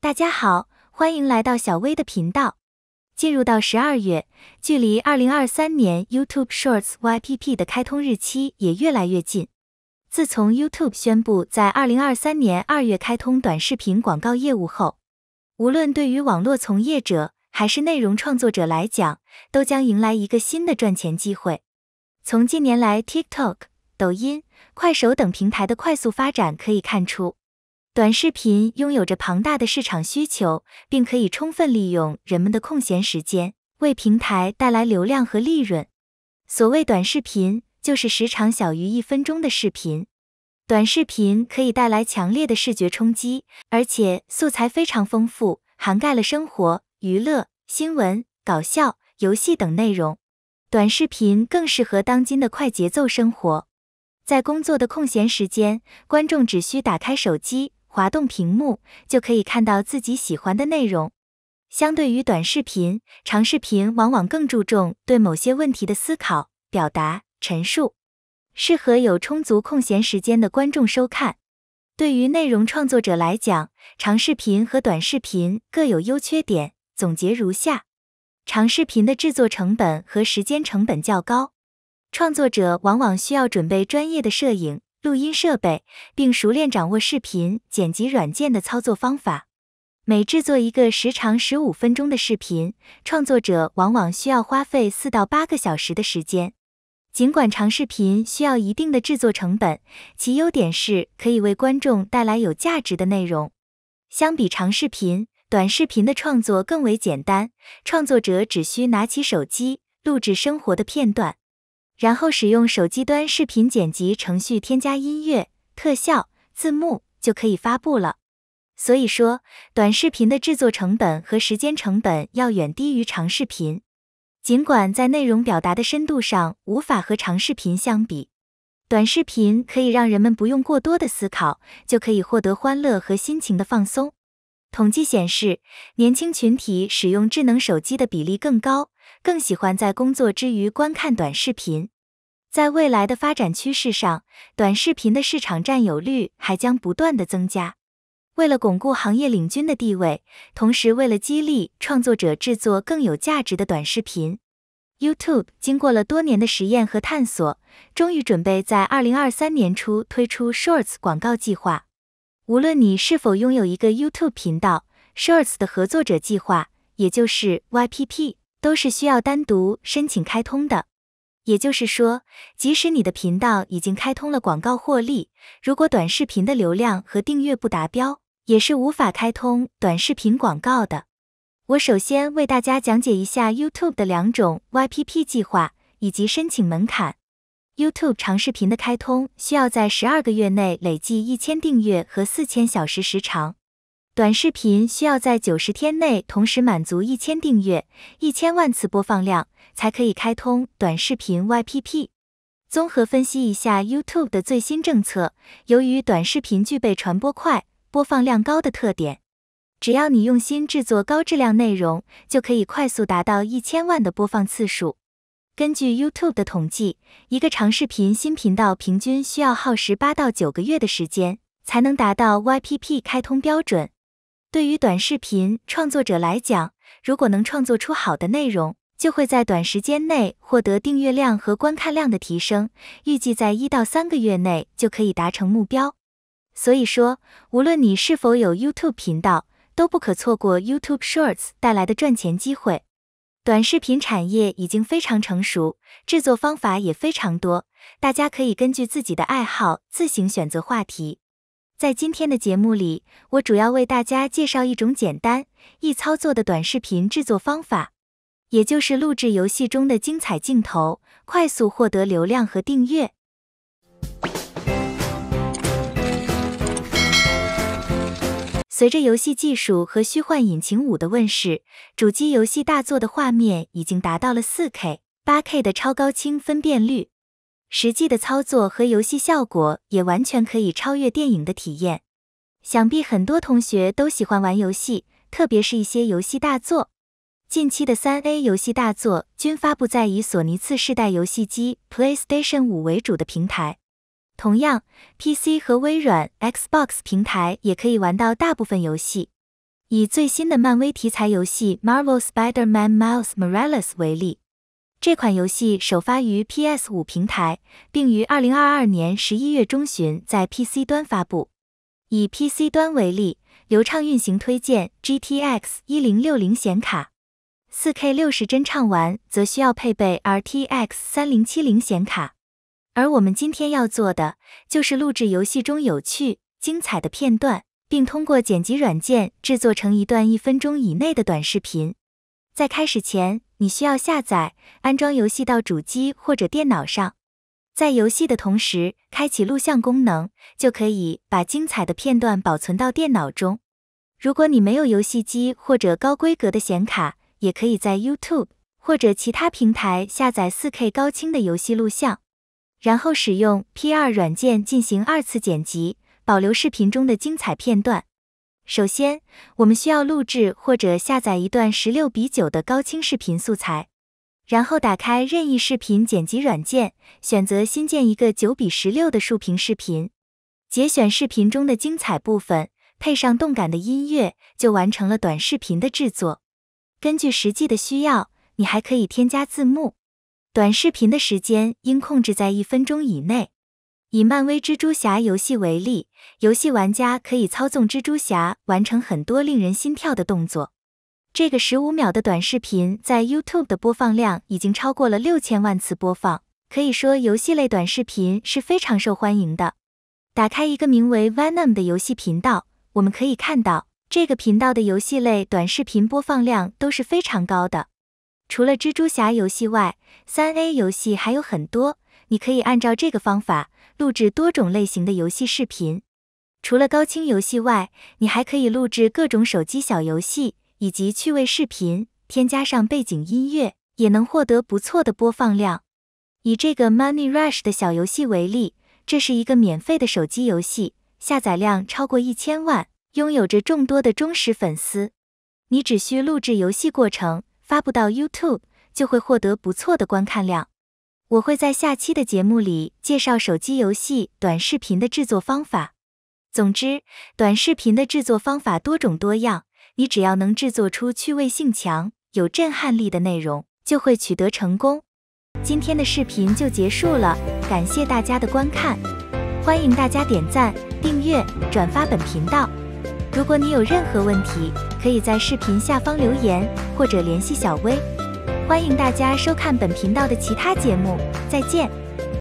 大家好，欢迎来到小薇的频道。进入到十二月，距离二零二三年 YouTube Shorts YPP 的开通日期也越来越近。自从 YouTube 宣布在二零二三年二月开通短视频广告业务后，无论对于网络从业者还是内容创作者来讲，都将迎来一个新的赚钱机会。从近年来 TikTok、抖音、快手等平台的快速发展可以看出。短视频拥有着庞大的市场需求，并可以充分利用人们的空闲时间，为平台带来流量和利润。所谓短视频，就是时长小于一分钟的视频。短视频可以带来强烈的视觉冲击，而且素材非常丰富，涵盖了生活、娱乐、新闻、搞笑、游戏等内容。短视频更适合当今的快节奏生活，在工作的空闲时间，观众只需打开手机。滑动屏幕就可以看到自己喜欢的内容。相对于短视频，长视频往往更注重对某些问题的思考、表达、陈述，适合有充足空闲时间的观众收看。对于内容创作者来讲，长视频和短视频各有优缺点，总结如下：长视频的制作成本和时间成本较高，创作者往往需要准备专业的摄影。录音设备，并熟练掌握视频剪辑软件的操作方法。每制作一个时长十五分钟的视频，创作者往往需要花费四到八个小时的时间。尽管长视频需要一定的制作成本，其优点是可以为观众带来有价值的内容。相比长视频，短视频的创作更为简单，创作者只需拿起手机录制生活的片段。然后使用手机端视频剪辑程序添加音乐、特效、字幕，就可以发布了。所以说，短视频的制作成本和时间成本要远低于长视频，尽管在内容表达的深度上无法和长视频相比，短视频可以让人们不用过多的思考，就可以获得欢乐和心情的放松。统计显示，年轻群体使用智能手机的比例更高。更喜欢在工作之余观看短视频。在未来的发展趋势上，短视频的市场占有率还将不断的增加。为了巩固行业领军的地位，同时为了激励创作者制作更有价值的短视频，YouTube 经过了多年的实验和探索，终于准备在二零二三年初推出 Shorts 广告计划。无论你是否拥有一个 YouTube 频道，Shorts 的合作者计划，也就是 YPP。都是需要单独申请开通的，也就是说，即使你的频道已经开通了广告获利，如果短视频的流量和订阅不达标，也是无法开通短视频广告的。我首先为大家讲解一下 YouTube 的两种 YPP 计划以及申请门槛。YouTube 长视频的开通需要在十二个月内累计一千订阅和四千小时时长。短视频需要在九十天内同时满足一千订阅、一千万次播放量，才可以开通短视频 YPP。综合分析一下 YouTube 的最新政策，由于短视频具备传播快、播放量高的特点，只要你用心制作高质量内容，就可以快速达到一千万的播放次数。根据 YouTube 的统计，一个长视频新频道平均需要耗时八到九个月的时间，才能达到 YPP 开通标准。对于短视频创作者来讲，如果能创作出好的内容，就会在短时间内获得订阅量和观看量的提升，预计在一到三个月内就可以达成目标。所以说，无论你是否有 YouTube 频道，都不可错过 YouTube Shorts 带来的赚钱机会。短视频产业已经非常成熟，制作方法也非常多，大家可以根据自己的爱好自行选择话题。在今天的节目里，我主要为大家介绍一种简单、易操作的短视频制作方法，也就是录制游戏中的精彩镜头，快速获得流量和订阅。随着游戏技术和虚幻引擎五的问世，主机游戏大作的画面已经达到了 4K、8K 的超高清分辨率。实际的操作和游戏效果也完全可以超越电影的体验。想必很多同学都喜欢玩游戏，特别是一些游戏大作。近期的三 A 游戏大作均发布在以索尼次世代游戏机 PlayStation 5为主的平台，同样 PC 和微软 Xbox 平台也可以玩到大部分游戏。以最新的漫威题材游戏 Marvel Spider-Man Miles Morales 为例。这款游戏首发于 PS 五平台，并于二零二二年十一月中旬在 PC 端发布。以 PC 端为例，流畅运行推荐 GTX 一零六零显卡，四 K 六十帧畅玩则需要配备 RTX 三零七零显卡。而我们今天要做的就是录制游戏中有趣精彩的片段，并通过剪辑软件制作成一段一分钟以内的短视频。在开始前，你需要下载、安装游戏到主机或者电脑上，在游戏的同时开启录像功能，就可以把精彩的片段保存到电脑中。如果你没有游戏机或者高规格的显卡，也可以在 YouTube 或者其他平台下载 4K 高清的游戏录像，然后使用 PR 软件进行二次剪辑，保留视频中的精彩片段。首先，我们需要录制或者下载一段十六比九的高清视频素材，然后打开任意视频剪辑软件，选择新建一个九比十六的竖屏视频，节选视频中的精彩部分，配上动感的音乐，就完成了短视频的制作。根据实际的需要，你还可以添加字幕。短视频的时间应控制在一分钟以内。以漫威蜘蛛侠游戏为例，游戏玩家可以操纵蜘蛛侠完成很多令人心跳的动作。这个十五秒的短视频在 YouTube 的播放量已经超过了六千万次播放，可以说游戏类短视频是非常受欢迎的。打开一个名为 Venom 的游戏频道，我们可以看到这个频道的游戏类短视频播放量都是非常高的。除了蜘蛛侠游戏外，三 A 游戏还有很多。你可以按照这个方法录制多种类型的游戏视频，除了高清游戏外，你还可以录制各种手机小游戏以及趣味视频，添加上背景音乐也能获得不错的播放量。以这个 Money Rush 的小游戏为例，这是一个免费的手机游戏，下载量超过一千万，拥有着众多的忠实粉丝。你只需录制游戏过程，发布到 YouTube，就会获得不错的观看量。我会在下期的节目里介绍手机游戏短视频的制作方法。总之，短视频的制作方法多种多样，你只要能制作出趣味性强、有震撼力的内容，就会取得成功。今天的视频就结束了，感谢大家的观看，欢迎大家点赞、订阅、转发本频道。如果你有任何问题，可以在视频下方留言或者联系小薇。欢迎大家收看本频道的其他节目，再见。